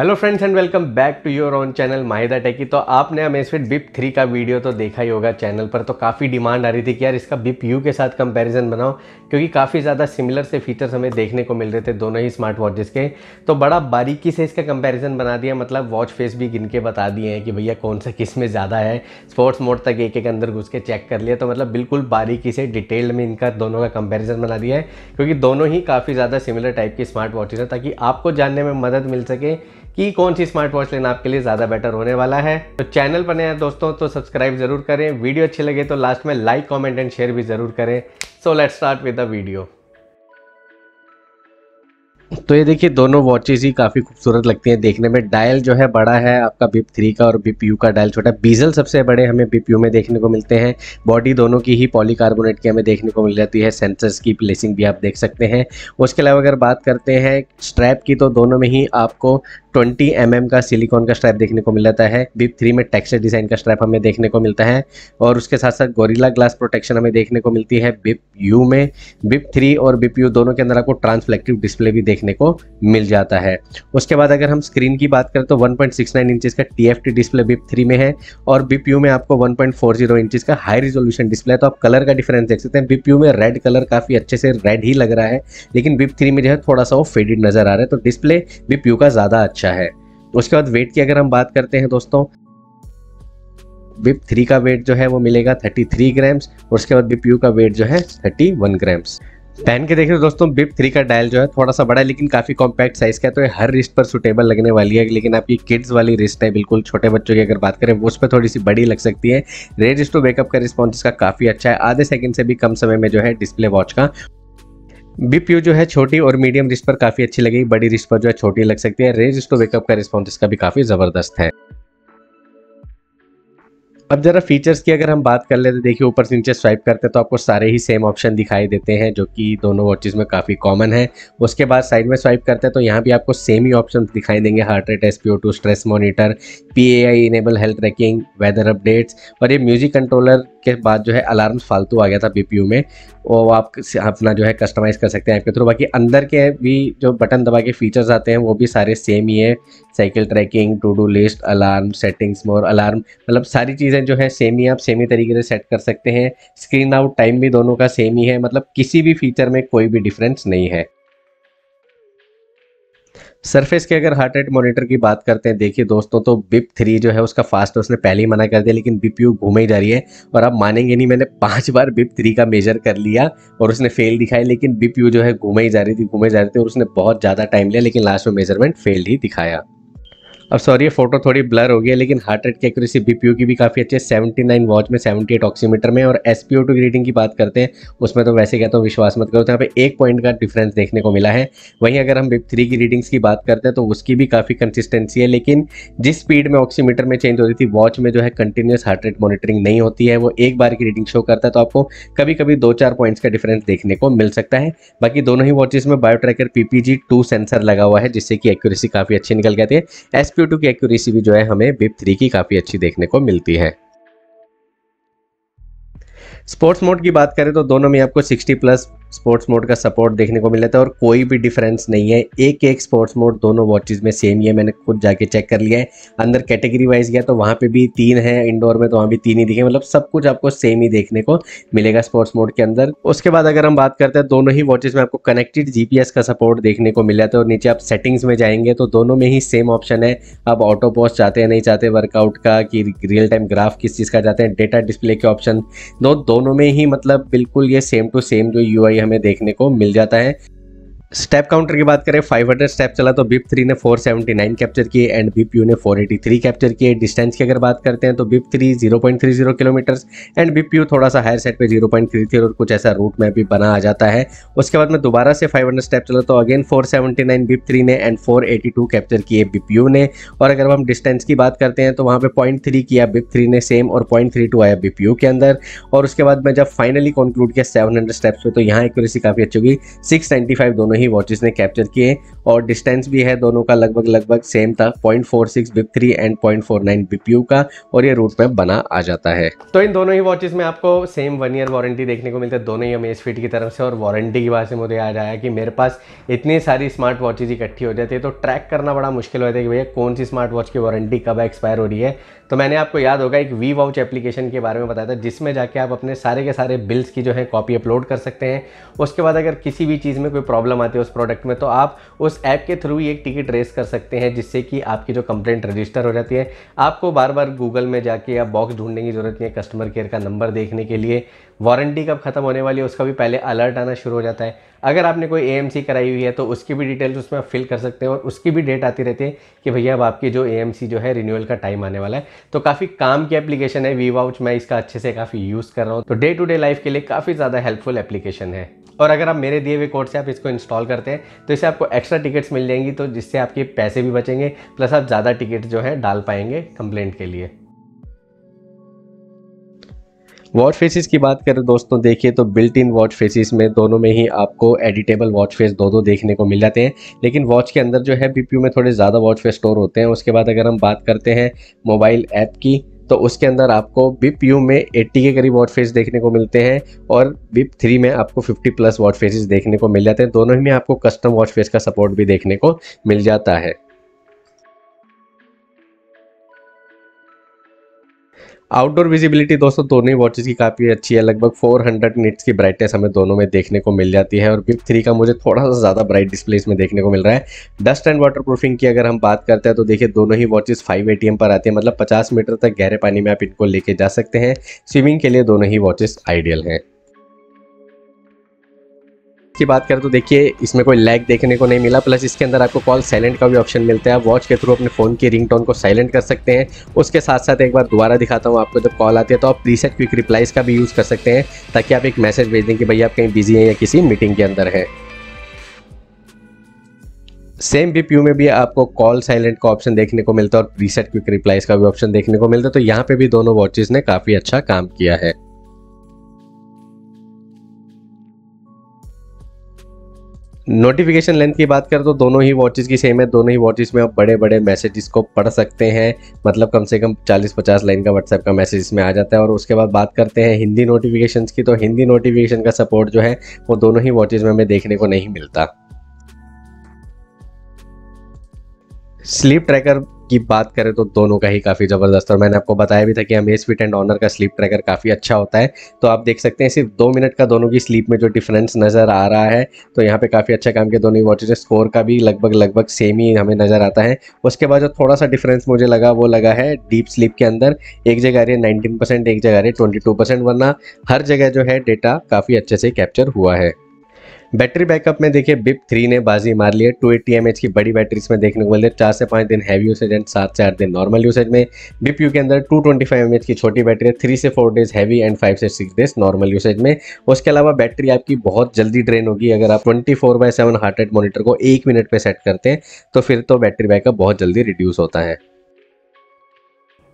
hello friends and welcome back to your own channel Mahida techy तो आपने Amazfit Bip three का video तो देखा ही होगा चैनल पर तो काफ़ी डिमांड आ रही थी कि यार इसका बिप यू के साथ कंपैरिजन बनाओ क्योंकि काफ़ी ज़्यादा सिमिलर से फीचर्स हमें देखने को मिल रहे थे दोनों ही स्मार्ट वॉचेस के तो बड़ा बारीकी से इसका कंपेरिजन बना दिया मतलब वॉच फेस भी गिन के बता दिए हैं कि भैया कौन सा किस में ज़्यादा है स्पोर्ट्स मोड तक एक एक अंदर घुस के चेक कर लिया तो मतलब बिल्कुल बारीकी से डिटेल में इनका दोनों का कंपेरिजन बना दिया है क्योंकि दोनों ही काफ़ी ज़्यादा सिमिलर टाइप की स्मार्ट वॉचेज हैं ताकि आपको जानने में मदद मिल सके कि कौन सी स्मार्ट वॉच लेना आपके लिए ज़्यादा बेटर होने वाला है तो चैनल पर नया दोस्तों तो सब्सक्राइब जरूर करें वीडियो अच्छे लगे तो लास्ट में लाइक कॉमेंट एंड शेयर भी ज़रूर करें so let start with the video तो ये देखिए दोनों वॉचेज ही काफ़ी खूबसूरत लगती हैं देखने में डायल जो है बड़ा है आपका बिप थ्री का और बिप यू का डायल छोटा बीजल सबसे बड़े हमें बिप यू में देखने को मिलते हैं बॉडी दोनों की ही पॉलीकार्बोनेट की हमें देखने को मिल जाती है सेंसर्स की प्लेसिंग भी आप देख सकते हैं उसके अलावा अगर बात करते हैं स्ट्रैप की तो दोनों में ही आपको ट्वेंटी एम mm का सिलिकॉन का स्ट्रैप देखने को मिलता है बिप थ्री में टेक्सचर डिजाइन का स्ट्रैप हमें देखने को मिलता है और उसके साथ साथ गोरिल्ला ग्लास प्रोटेक्शन हमें देखने को मिलती है बिप यू में बिप थ्री और बिप यू दोनों के अंदर आपको ट्रांसफ्लेक्टिव डिस्प्ले भी देखने को मिल जाता है उसके बाद अगर हम स्क्रीन की बात करें तो वन पॉइंट का टी डिस्प्ले बिप थ्री में है और बिप यू में आपको वन पॉइंट का हाई रिजोल्यूशन डिस्प्ले है तो आप कलर का डिफरेंस देख सकते हैं बिप यू में रेड कलर काफ़ी अच्छे से रेड ही लग रहा है लेकिन बिप थ्री में जो है थोड़ा सा वो फेडेड नजर आ रहा है तो डिस्प्ले बिप यू का ज़्यादा अच्छा अच्छा है उसके बाद वेट की अगर हम बात करते हैं दोस्तों विप थ्री का वेट जो है वो मिलेगा थर्टी थ्री ग्राम्स और उसके बाद विप यू का वेट जो है थर्टी वन ग्राम्स पहन के देख रहे हो दोस्तों बिप थ्री का डायल जो है थोड़ा सा बड़ा है लेकिन काफ़ी कॉम्पैक्ट साइज का है तो ये हर रिस्ट पर सुटेबल लगने वाली है लेकिन आपकी किड्स वाली रिस्ट है बिल्कुल छोटे बच्चों की अगर बात करें वो उस पर थोड़ी सी बड़ी लग सकती है रेड रिस्ट टू बेकअप का रिस्पॉन्स इसका काफ़ी अच्छा है आधे सेकंड से भी कम समय में जो है डिस्प्ले वॉच का बी जो है छोटी और मीडियम रिस्क पर काफ़ी अच्छी लगी बड़ी रिस्क पर जो है छोटी लग सकती है रेंज इसको बेकअप का रिस्पॉन्स इसका भी काफ़ी ज़बरदस्त है अब जरा फीचर्स की अगर हम बात कर लेते देखिए ऊपर से नीचे स्वाइप करते तो आपको सारे ही सेम ऑप्शन दिखाई देते हैं जो कि दोनों वॉचेज़ में काफ़ी कॉमन है उसके बाद साइड में स्वाइप करते हैं तो यहाँ भी आपको सेम ही ऑप्शन दिखाई देंगे heart rate S stress monitor P enable health tracking weather updates और ये म्यूजिक कंट्रोलर के बाद जो है अलार्म फालतू आ गया था बीपीयू में वो आप अपना जो है कस्टमाइज़ कर सकते हैं ऐप के थ्रू बाकी अंदर के भी जो बटन दबा के फीचर्स आते हैं वो भी सारे सेम ही है cycle tracking to do list alarm settings more alarm मतलब सारी चीज़ें जो है सेम ही आप सेम ही तरीके से सेट कर सकते हैं स्क्रीन आउट टाइम भी दोनों का सेम ही है मतलब किसी भी फीचर में कोई भी डिफरेंस नहीं है सरफेस के अगर हार्ट रेट मॉनिटर की बात करते हैं देखिए दोस्तों तो बिप थ्री जो है उसका फास्ट उसने पहले ही मना कर दिया लेकिन बिप यू घूमे ही जा रही है और आप मानेंगे नहीं मैंने पांच बार बिप थ्री का मेजर कर लिया और उसने फेल दिखाई लेकिन बिप यू जो है घूमे ही जा रही थी घूमे जा रही थी और उसने बहुत ज़्यादा टाइम लिया लेकिन लास्ट में मेजरमेंट फेल ही दिखाया अब सॉरी ये फोटो थोड़ी ब्लर हो गई है लेकिन हार्ट रेट की एक्यूरेसी बीपीओ की भी काफ़ी अच्छी है सेवेंटी नाइन वॉच में सेवेंटी एट ऑक्सीमीटर में और S P O two reading की बात करते हैं उसमें तो वैसे कहता हूँ विश्वास मत करो तो यहाँ पे एक पॉइंट का डिफरेंस देखने को मिला है वहीं अगर हम बिप थ्री की रीडिंग्स की बात करते हैं तो उसकी भी काफ़ी कंसिस्टेंसी है लेकिन जिस स्पीड में ऑक्सीमीटर में चेंज होती थी वॉच में जो है कंटिन्यूस हार्ट रेट मॉनिटरिंग नहीं होती है वो एक बार की रीडिंग शो करता है तो आपको कभी कभी दो चार पॉइंट्स का डिफरेंस देखने को मिल सकता है बाकी दोनों ही वॉचेस में बायोट्रैकर पीपीजी टू सेंसर लगा हुआ है जिससे कि एक्यूरेसी काफ़ी अच्छी निकल जाती है एस क्यू टू की एक्यूरेसी भी जो है हमें बिप थ्री की काफ़ी अच्छी देखने को मिलती है स्पोर्ट्स मोड की बात करें तो दोनों में आपको 60 प्लस स्पोर्ट्स मोड का सपोर्ट देखने को मिल रहा था और कोई भी डिफरेंस नहीं है एक एक स्पोर्ट्स मोड दोनों वॉचेज़ में सेम ही है मैंने खुद जाके चेक कर लिया है अंदर कैटेगरी वाइज गया तो वहाँ पे भी तीन है इंडोर में तो वहाँ भी तीन ही दिखे मतलब सब कुछ आपको सेम ही देखने को मिलेगा स्पोर्ट्स मोड के अंदर उसके बाद अगर हम बात करते हैं दोनों ही वॉचेज़ में आपको कनेक्टेड जी का सपोर्ट देखने को मिला है और तो नीचे आप सेटिंग्स में जाएंगे तो दोनों में ही सेम ऑप्शन है आप ऑटो पॉस्ट चाहते हैं नहीं चाहते वर्कआउट का कि रियल टाइम ग्राफ किस चीज़ का चाहते हैं डेटा डिस्प्ले के ऑप्शन तो दोनों में ही मतलब बिल्कुल ये सेम टू सेम जो यू हमें देखने को मिल जाता है स्टेप काउंटर की बात करें 500 स्टेप चला तो बिप थ्री ने 479 कैप्चर किए एंड बिप यू ने 483 कैप्चर किए डिस्टेंस की अगर बात करते हैं तो Bip three 0.30 kilometre and Bip U थोड़ा सा हायर सेट पे 0.33 और कुछ ऐसा रूट में भी बना आ जाता है उसके बाद में दोबारा से 500 स्टेप चला तो अगेन 479 बिप थ्री ने एंड फोर कैप्चर किए बिप यू ने और अगर हम डिस्टेंस की बात करते हैं तो वहाँ पर पॉइंट किया बिप थ्री ने सेम और पॉइंट आया बिप यू के अंदर और उसके बाद में जब फाइनली कंक्लूड किया सेवन स्टेप्स पर तो यहाँ एक्यूरेसी काफ़ी अच्छी होगी सिक्स दोनों ही वॉचेस ने कैप्चर किए और डिस्टेंस भी है दोनों का लगभग लगभग सेम था 0.46 four six Bip three and point four का और ये रूट मैप बना आ जाता है तो इन दोनों ही वॉचेस में आपको सेम वन ईयर वारंटी देखने को मिलती है दोनों ही अमेज फिट की तरफ से और वारंटी की बात से मुझे याद आया कि मेरे पास इतनी सारी स्मार्ट वॉचेज इकट्ठी हो जाती है तो ट्रैक करना बड़ा मुश्किल हो जाता है कि भैया कौन सी स्मार्ट वॉच की वारंटी कब एक्सपायर हो रही है तो मैंने आपको याद होगा एक वी वाउच एप्लीकेशन के बारे में बताया था जिसमें जाके आप अपने सारे के सारे बिल्स की जो है कॉपी अपलोड कर सकते हैं उसके बाद अगर किसी भी चीज़ में कोई प्रॉब्लम आती है उस प्रोडक्ट में तो आप उस ऐप के थ्रू ही एक टिकट रेस कर सकते हैं जिससे कि आपकी जो कंप्लेंट रजिस्टर हो जाती है आपको बार बार गूगल में जाके आप बॉक्स ढूंढने की जरूरत नहीं है कस्टमर केयर का नंबर देखने के लिए वारंटी कब ख़त्म होने वाली है उसका भी पहले अलर्ट आना शुरू हो जाता है अगर आपने कोई ए कराई हुई है तो उसकी भी डिटेल्स उसमें आप फिल कर सकते हैं और उसकी भी डेट आती रहती है कि भैया अब आपकी जो ए जो है रिन्यूअल का टाइम आने वाला है तो काफ़ी काम की एप्लीकेशन है वी वाउच मैं इसका अच्छे से काफ़ी यूज़ कर रहा हूँ तो डे टू डे लाइफ के लिए काफ़ी ज़्यादा हेल्पफुल एप्लीकेशन है और अगर आप मेरे दिए हुए कोड से आप इसको इंस्टॉल करते हैं तो इससे आपको एक्स्ट्रा टिकट्स मिल जाएंगी तो जिससे आपके पैसे भी बचेंगे प्लस आप ज़्यादा टिकट जो है डाल पाएंगे कंप्लेंट के लिए वॉच फेसिस की बात करें दोस्तों देखिए तो बिल्ट इन वॉच फेसिस में दोनों में ही आपको एडिटेबल वॉच फेस दो दो देखने को मिल जाते हैं लेकिन वॉच के अंदर जो है बीपीयू में थोड़े ज़्यादा वॉच फेस स्टोर होते हैं उसके बाद अगर हम बात करते हैं मोबाइल ऐप की तो उसके अंदर आपको बिप यू में 80 के करीब वॉट फेस देखने को मिलते हैं और बिप थ्री में आपको 50 प्लस वॉट फेसेस देखने को मिल जाते हैं दोनों ही में आपको कस्टम वॉट फेस का सपोर्ट भी देखने को मिल जाता है आउटडोर विजिबिलिटी दोस्तों दोनों ही वॉचेज की काफ़ी अच्छी है लगभग 400 हंड्रेड निट्स की ब्राइटनेस हमें दोनों में देखने को मिल जाती है और बिग थ्री का मुझे थोड़ा सा ज़्यादा ब्राइट डिस्प्ले इसमें देखने को मिल रहा है डस्ट एंड वाटर प्रूफिंग की अगर हम बात करते हैं तो देखिए दोनों ही वॉचेज फाइव ए पर आती है मतलब पचास मीटर तक गहरे पानी में आप इनको लेके जा सकते हैं स्विमिंग के लिए दोनों ही वॉचेस आइडियल हैं की बात करें तो देखिए इसमें कोई लैग देखने को नहीं मिला प्लस इसके अंदर आपको कॉल साइलेंट का भी ऑप्शन मिलता है वॉच के थ्रू अपने फ़ोन की रिंग को साइलेंट कर सकते हैं उसके साथ साथ एक बार दोबारा दिखाता हूँ आपको जब कॉल आती है तो आप प्रीसेट क्विक रिप्लाइज का भी यूज़ कर सकते हैं ताकि आप एक मैसेज भेज दें कि भैया आप कहीं बिजी हैं या किसी मीटिंग के अंदर है सेम वी में भी आपको कॉल साइलेंट का ऑप्शन देखने को मिलता है और प्रीसेट क्विक रिप्लाइज का भी ऑप्शन देखने को मिलता है तो यहाँ पे भी दोनों वॉचेस ने काफ़ी अच्छा काम किया है नोटिफिकेशन लेंथ की बात करें तो दोनों ही वॉचेस की सेम है दोनों ही वॉचेस में आप बड़े बड़े मैसेजेस को पढ़ सकते हैं मतलब कम से कम 40-50 लाइन का व्हाट्सएप का मैसेज इसमें आ जाता है और उसके बाद बात करते हैं हिंदी नोटिफिकेशन की तो हिंदी नोटिफिकेशन का सपोर्ट जो है वो दोनों ही वॉचेज़ में हमें देखने को नहीं मिलता स्लीप ट्रैकर की बात करें तो दोनों का ही काफ़ी ज़बरदस्त और मैंने आपको बताया भी था कि अमेज फिट एंड ऑनर का स्लीप ट्रैकर काफ़ी अच्छा होता है तो आप देख सकते हैं सिर्फ दो मिनट का दोनों की स्लीप में जो डिफरेंस नज़र आ रहा है तो यहाँ पे काफ़ी अच्छा काम किया दोनों ही वॉचेज स्कोर का भी लगभग लगभग सेम ही हमें नज़र आता है उसके बाद जो थोड़ा सा डिफरेंस मुझे लगा वो लगा है डीप स्लीप के अंदर एक जगह आ रही है नाइनटीन एक जगह आ रही है ट्वेंटी वरना हर जगह जो है डेटा काफ़ी अच्छे से कैप्चर हुआ है बैटरी बैकअप में देखिए बिप थ्री ने बाजी मार ली है टू एट्टी की बड़ी बैटरीज में देखने को मिलती है चार से पाँच दिन हैवी यूसेज एंड सात से आठ दिन नॉर्मल यूसेज में बिप यू के अंदर टू ट्वेंटी फाइव की छोटी बैटरी है थ्री से four days heavy and five से सिक्स डेज नॉर्मल यूसेज में उसके अलावा बैटरी आपकी बहुत जल्दी ड्रेन होगी अगर आप twenty four by seven heart rate monitor को एक मिनट पर सेट करते हैं तो फिर तो बैटरी बैकअप बहुत जल्दी रिड्यूस होता है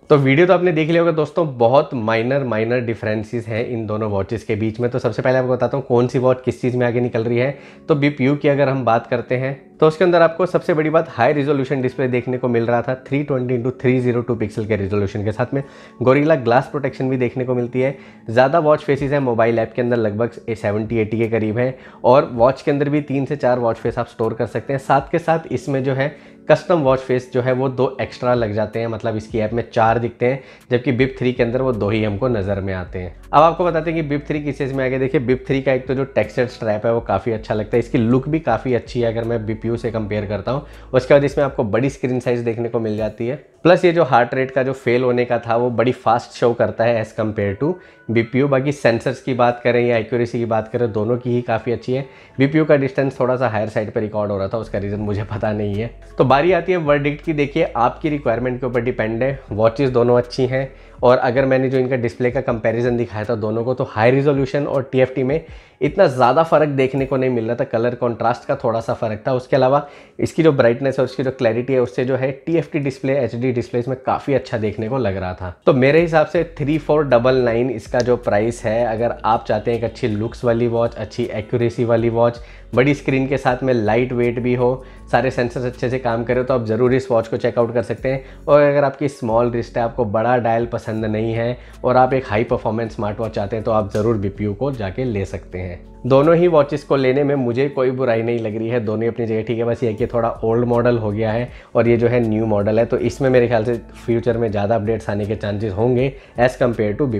तो वीडियो तो आपने देख लिया होगा दोस्तों बहुत माइनर माइनर डिफरेंसेस हैं इन दोनों वॉचेस के बीच में तो सबसे पहले आपको बताता हूँ कौन सी वॉच किस चीज़ में आगे निकल रही है तो बिप यू की अगर हम बात करते हैं तो उसके अंदर आपको सबसे बड़ी बात हाई रिजोल्यूशन डिस्प्ले देखने को मिल रहा था 320 ट्वेंटी इंटू थ्री पिक्सल के रिजोल्यूशन के साथ में गोरिल्ला ग्लास प्रोटेक्शन भी देखने को मिलती है ज़्यादा वॉच फेसेस हैं मोबाइल ऐप के अंदर लगभग सेवेंटी एटी के करीब हैं और वॉच के अंदर भी तीन से चार वॉच फेस आप स्टोर कर सकते हैं साथ के साथ इसमें जो है कस्टम वॉच फेस जो है वो दो एक्स्ट्रा लग जाते हैं मतलब इसकी ऐप में चार दिखते हैं जबकि बिप थ्री के अंदर वो दो ही हमको नज़र में आते हैं अब आपको बताते हैं कि बिप थ्री किस चीज़ में आगे देखिए बिप थ्री का एक तो जो टेक्सचर स्ट्रैप है वो काफ़ी अच्छा लगता है इसकी लुक भी काफ़ी अच्छी है अगर मैं बिप यू से कंपेयर करता हूँ उसके बाद इसमें आपको बड़ी स्क्रीन साइज देखने को मिल जाती है प्लस ये जो हार्ट रेट का जो फेल होने का था वो बड़ी फास्ट शो करता है एज़ कम्पेयर टू बी बाकी सेंसर्स की बात करें या एक्यूरेसी की बात करें दोनों की ही काफ़ी अच्छी है बी का डिस्टेंस थोड़ा सा हायर साइड पर रिकॉर्ड हो रहा था उसका रीज़न मुझे पता नहीं है तो बारी आती है वर्डिक्ट की देखिए आपकी रिक्वायरमेंट के ऊपर डिपेंड है वॉचेस दोनों अच्छी हैं और अगर मैंने जो इनका डिस्प्ले का कंपैरिजन दिखाया था दोनों को तो हाई रिजोल्यूशन और टी में इतना ज़्यादा फ़र्क देखने को नहीं मिल रहा था कलर कॉन्ट्रास्ट का थोड़ा सा फ़र्क था उसके अलावा इसकी जो ब्राइटनेस है उसकी जो क्लैरिटी है उससे जो है T F display H D display इसमें काफ़ी अच्छा देखने को लग रहा था तो मेरे हिसाब से थ्री फोर डबल नाइन इसका जो प्राइस है अगर आप चाहते हैं एक अच्छी लुक्स वाली वॉच अच्छी एक्यूरेसी वाली वॉच बड़ी स्क्रीन के साथ में लाइट वेट भी हो सारे सेंसर्स अच्छे से काम करें तो आप ज़रूर इस वॉच को चेकआउट कर सकते हैं और अगर आपकी स्मॉल रिस्ट है आपको बड़ा डायल पसंद नहीं है और आप एक हाई परफॉर्मेंस स्मार्ट वॉच चाहते हैं तो आप ज़रूर बी को जाके ले सकते हैं हैं दोनों ही वॉचेस को लेने में मुझे कोई बुराई नहीं लग रही है दोनों ही अपनी जगह ठीक है बस ये कि थोड़ा ओल्ड मॉडल हो गया है और ये जो है न्यू मॉडल है तो इसमें मेरे ख्याल से फ्यूचर में ज़्यादा अपडेट्स आने के चांसेस होंगे एज़ कम्पेयर टू बी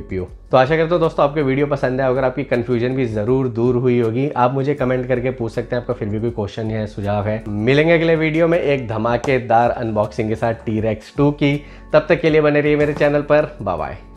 तो आशा करता हूँ दोस्तों आपको वीडियो पसंद है अगर आपकी कन्फ्यूजन भी ज़रूर दूर हुई होगी आप मुझे कमेंट करके पूछ सकते हैं आपका फिर भी कोई क्वेश्चन है सुझाव है मिलेंगे अगले वीडियो में एक धमाकेदार अनबॉक्सिंग के साथ टी रेक्स की तब तक के लिए बने रही मेरे चैनल पर बाय